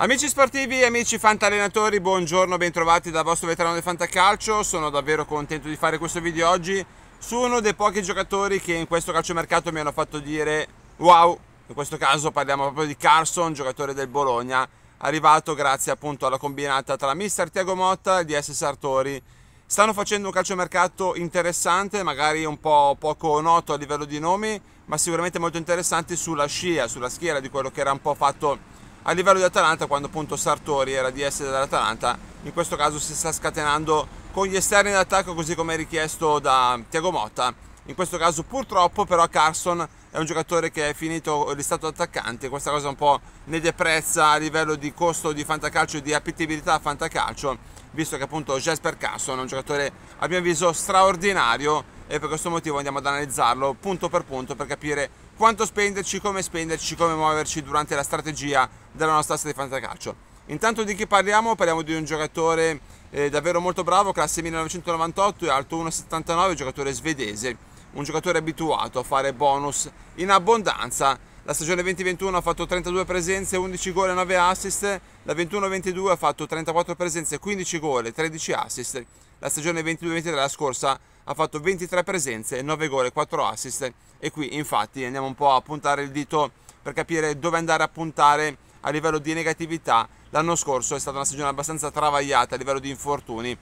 Amici sportivi amici fantallenatori, buongiorno, bentrovati dal vostro veterano del Fantacalcio. Sono davvero contento di fare questo video oggi su uno dei pochi giocatori che in questo calciomercato mi hanno fatto dire wow. In questo caso parliamo proprio di Carson, giocatore del Bologna, arrivato grazie appunto alla combinata tra Mister Tiago Motta e DS Sartori. Stanno facendo un calciomercato interessante, magari un po' poco noto a livello di nomi, ma sicuramente molto interessante sulla scia, sulla schiera di quello che era un po' fatto a livello di Atalanta quando appunto Sartori era di essere dell'Atalanta, in questo caso si sta scatenando con gli esterni d'attacco così come richiesto da Tiago Motta. In questo caso purtroppo però Carson è un giocatore che è finito di stato attaccante, questa cosa un po' ne deprezza a livello di costo di fantacalcio e di appetibilità a fantacalcio, visto che appunto Jesper Carson è un giocatore a mio avviso straordinario e per questo motivo andiamo ad analizzarlo punto per punto per capire quanto spenderci, come spenderci, come muoverci durante la strategia della nostra stessa di fantacalcio. Intanto di chi parliamo? Parliamo di un giocatore eh, davvero molto bravo, classe 1998 e alto 1,79, giocatore svedese, un giocatore abituato a fare bonus in abbondanza. La stagione 2021 ha fatto 32 presenze, 11 gol e 9 assist, la 21-22 ha fatto 34 presenze, 15 gol e 13 assist, la stagione 22-23 la scorsa ha fatto 23 presenze, 9 gol, 4 assist e qui infatti andiamo un po' a puntare il dito per capire dove andare a puntare a livello di negatività. L'anno scorso è stata una stagione abbastanza travagliata a livello di infortuni,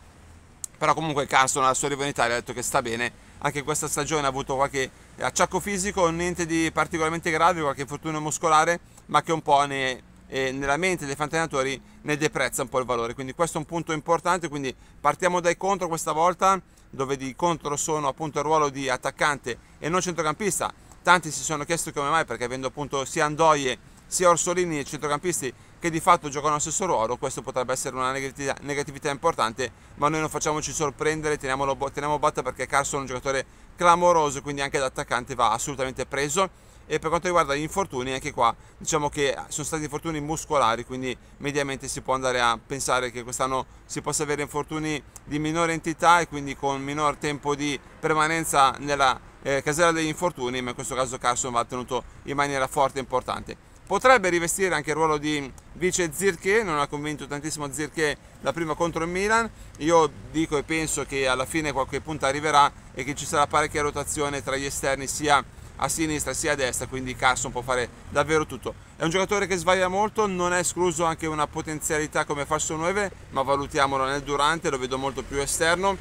però comunque Carson al suo arrivo in Italia ha detto che sta bene, anche questa stagione ha avuto qualche acciacco fisico, niente di particolarmente grave, qualche infortunio muscolare, ma che un po' ne, eh, nella mente dei fantenatori ne deprezza un po' il valore. Quindi questo è un punto importante, quindi partiamo dai contro questa volta dove di contro sono appunto il ruolo di attaccante e non centrocampista. Tanti si sono chiesti come mai, perché avendo appunto sia Andoie sia Orsolini e centrocampisti che di fatto giocano allo stesso ruolo, questo potrebbe essere una negatività, negatività importante, ma noi non facciamoci sorprendere, teniamo botta perché Carson è un giocatore clamoroso, quindi anche da attaccante va assolutamente preso e per quanto riguarda gli infortuni anche qua diciamo che sono stati infortuni muscolari quindi mediamente si può andare a pensare che quest'anno si possa avere infortuni di minore entità e quindi con minor tempo di permanenza nella eh, casella degli infortuni ma in questo caso Carson va tenuto in maniera forte e importante potrebbe rivestire anche il ruolo di vice Zirke, non ha convinto tantissimo Zirke la prima contro il Milan, io dico e penso che alla fine qualche punta arriverà e che ci sarà parecchia rotazione tra gli esterni sia a sinistra sia a destra, quindi Carson può fare davvero tutto. È un giocatore che sbaglia molto, non è escluso anche una potenzialità come falso 9, ma valutiamolo nel durante, lo vedo molto più esterno.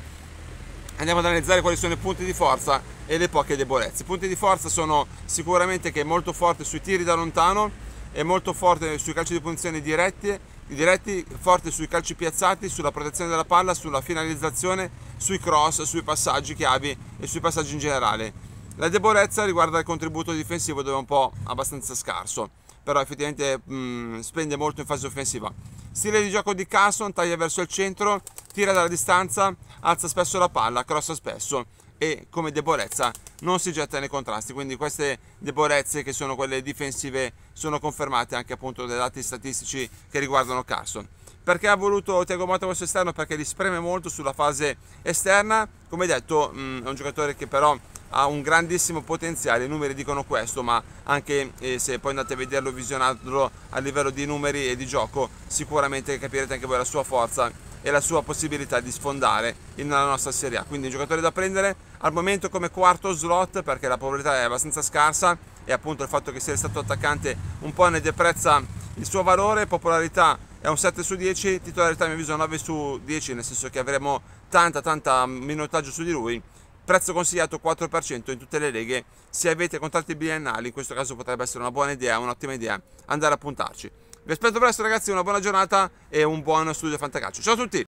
Andiamo ad analizzare quali sono i punti di forza e le poche debolezze. I punti di forza sono sicuramente che è molto forte sui tiri da lontano, è molto forte sui calci di punizione diretti, diretti, forte sui calci piazzati, sulla protezione della palla, sulla finalizzazione, sui cross, sui passaggi chiavi e sui passaggi in generale la debolezza riguarda il contributo difensivo dove è un po' abbastanza scarso, però effettivamente mh, mm, spende molto in fase offensiva. Stile di gioco di Carson, taglia verso il centro, tira dalla distanza, alza spesso la palla, crossa spesso e come debolezza non si getta nei contrasti, quindi queste debolezze che sono quelle difensive sono confermate anche appunto dai dati statistici che riguardano Carson perché ha voluto Tiago Motta questo esterno perché li spreme molto sulla fase esterna come detto mm, è un giocatore che però ha un grandissimo potenziale, i numeri dicono questo, ma anche eh, se poi andate a vederlo, visionandolo a livello di numeri e di gioco, sicuramente capirete anche voi la sua forza e la sua possibilità di sfondare nella nostra Serie A. Quindi giocatore da prendere al momento come quarto slot perché la probabilità è abbastanza scarsa e appunto il fatto che sia stato attaccante un po' ne deprezza il suo valore, popolarità è un 7 su 10, titolarità a mio avviso 9 su 10, nel senso che avremo tanta tanta minutaggio su di lui prezzo consigliato 4% in tutte le leghe se avete contratti biennali in questo caso potrebbe essere una buona idea un'ottima idea andare a puntarci vi aspetto presto ragazzi una buona giornata e un buon studio fantacalcio ciao a tutti